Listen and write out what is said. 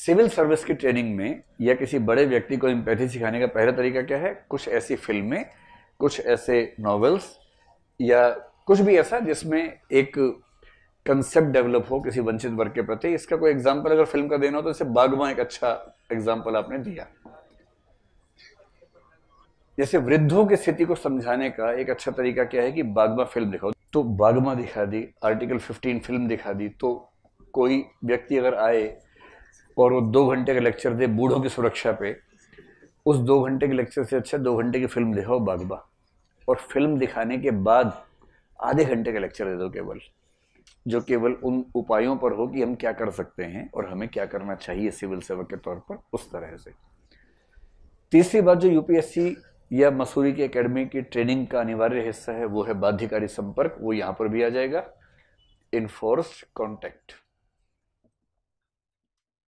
civil service की training में या किसी बड़े व्यक्ति को एम्पैथी सिखाने का पहला तरीका क्या है कुछ ऐसी फिल्में कुछ ऐसे नॉवेल्स या कुछ भी ऐसा जिसमें एक कंसेप्ट डेवलप हो किसी वंचित वर्ग के प्रति इसका कोई एग्जाम्पल अगर फिल्म का देना हो तो इसे बागवा एक अच्छा एग्जाम्पल आपने दिया जैसे वृद्धों की स्थिति को समझाने का एक अच्छा तरीका क्या है कि बागवा फिल्म दिखाओ तो बागवा दिखा दी आर्टिकल 15 फिल्म दिखा दी तो कोई व्यक्ति अगर आए और वो दो घंटे का लेक्चर दे बूढ़ों की सुरक्षा पे उस दो घंटे के लेक्चर से अच्छा दो घंटे की फिल्म दिखाओ बागबा और फिल्म दिखाने के बाद आधे घंटे का लेक्चर दे दो केवल जो केवल उन उपायों पर हो कि हम क्या कर सकते हैं और हमें क्या करना चाहिए सिविल सेवक के तौर पर उस तरह से तीसरी बात जो यूपीएससी या मसूरी की एकेडमी की ट्रेनिंग का अनिवार्य हिस्सा है वो है बाध्यकारी संपर्क वो यहाँ पर भी आ जाएगा इनफोर्स कॉन्टैक्ट